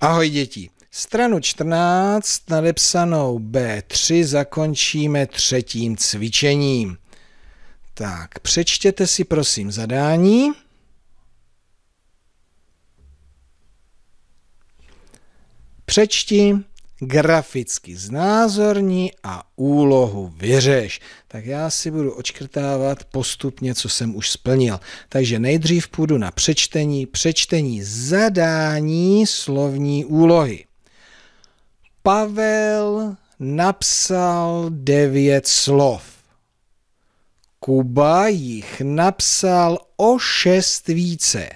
Ahoj děti. Stranu 14 nadepsanou B3 zakončíme třetím cvičením. Tak, přečtěte si prosím zadání. Přečti graficky znázorní a úlohu vyřeš. Tak já si budu očkrtávat postupně, co jsem už splnil. Takže nejdřív půjdu na přečtení, přečtení zadání slovní úlohy. Pavel napsal devět slov. Kuba jich napsal o šest více.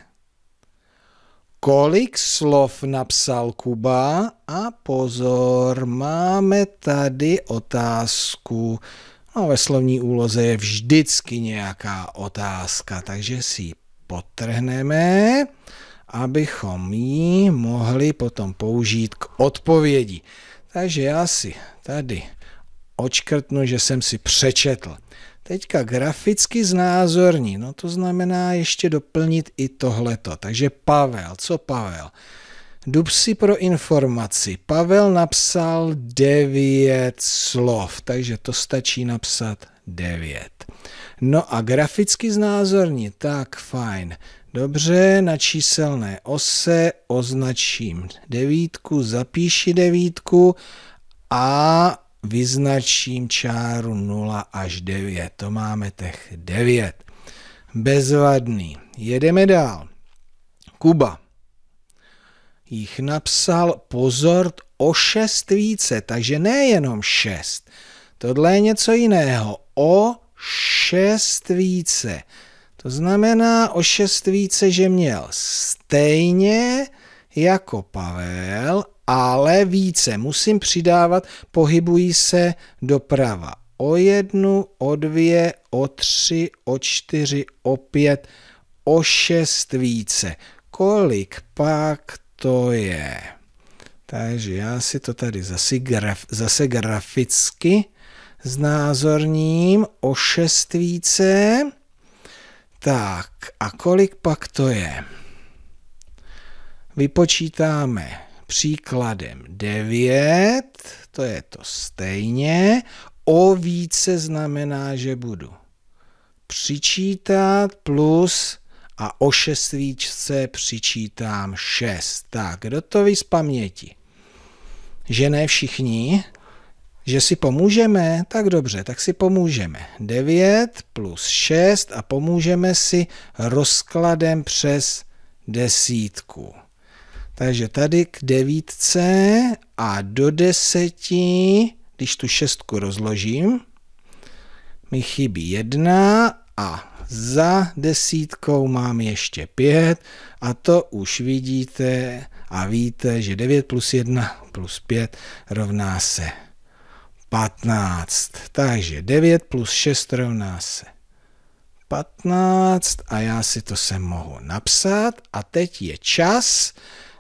Kolik slov napsal Kuba? A pozor, máme tady otázku. No, ve slovní úloze je vždycky nějaká otázka, takže si ji potrhneme, abychom ji mohli potom použít k odpovědi. Takže já si tady očkrtnu, že jsem si přečetl. Teďka graficky znázorní, no to znamená ještě doplnit i tohleto. Takže Pavel, co Pavel? si pro informaci. Pavel napsal devět slov, takže to stačí napsat devět. No a graficky znázorní, tak fajn. Dobře, na číselné ose označím devítku, zapíši devítku a vyznačím čáru 0 až 9. To máme těch 9. Bezvadný. Jedeme dál. Kuba jich napsal pozor o 6 více, takže nejenom 6. Tohle je něco jiného. O 6 více. To znamená o 6 více, že měl stejně jako Pavel ale více musím přidávat, pohybují se doprava. O jednu, o dvě, o tři, o čtyři, o pět, o šest více. Kolik pak to je? Takže já si to tady zase, graf, zase graficky znázorním o šest více. Tak a kolik pak to je? Vypočítáme příkladem 9, to je to stejně, o více znamená, že budu přičítat plus a o šestvíčce přičítám 6. Tak, kdo to ví z paměti? Že ne všichni? Že si pomůžeme? Tak dobře, tak si pomůžeme. 9 plus 6 a pomůžeme si rozkladem přes desítku. Takže tady k devítce a do deseti, když tu šestku rozložím, mi chybí jedna a za desítkou mám ještě pět a to už vidíte a víte, že 9 plus 1 plus 5 rovná se 15. Takže 9 plus 6 rovná se 15 a já si to sem mohu napsat a teď je čas,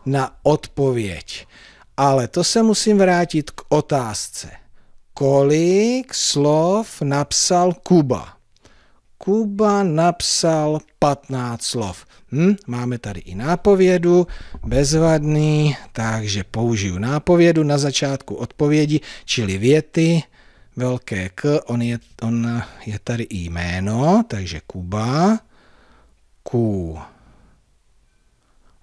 na odpověď. Ale to se musím vrátit k otázce. Kolik slov napsal Kuba? Kuba napsal 15 slov. Hm, máme tady i nápovědu, bezvadný, takže použiju nápovědu na začátku odpovědi, čili věty, velké K, on je, on je tady jméno, takže Kuba, Kuba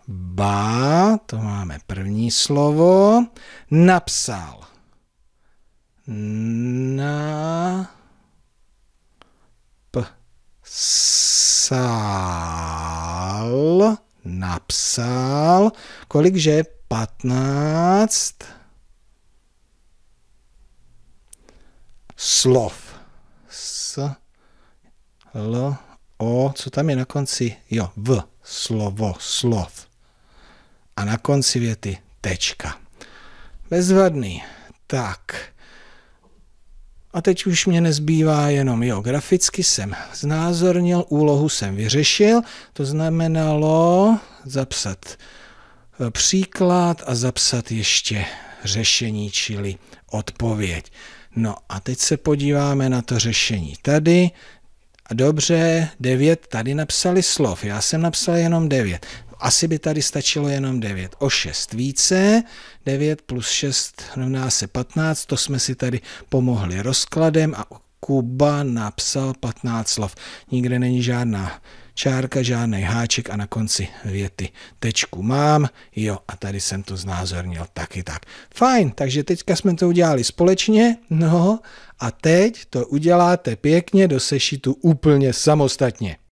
ba, to máme první slovo, napsal. Na p sal, napsal, kolikže 15 slov. S, l, o, co tam je na konci? Jo, v, slovo, slov a na konci věty tečka. Bezvadný. Tak. A teď už mě nezbývá jenom, jo, graficky jsem znázornil, úlohu jsem vyřešil, to znamenalo zapsat e, příklad a zapsat ještě řešení, čili odpověď. No a teď se podíváme na to řešení tady. dobře, Devět. tady napsali slov, já jsem napsal jenom devět. Asi by tady stačilo jenom 9. O 6 více, 9 plus 6 rovná se 15, to jsme si tady pomohli rozkladem a Kuba napsal 15 slov. Nikde není žádná čárka, žádný háček a na konci věty tečku mám, jo, a tady jsem to znázornil taky tak. Fajn, takže teďka jsme to udělali společně, no a teď to uděláte pěkně do sešitu úplně samostatně.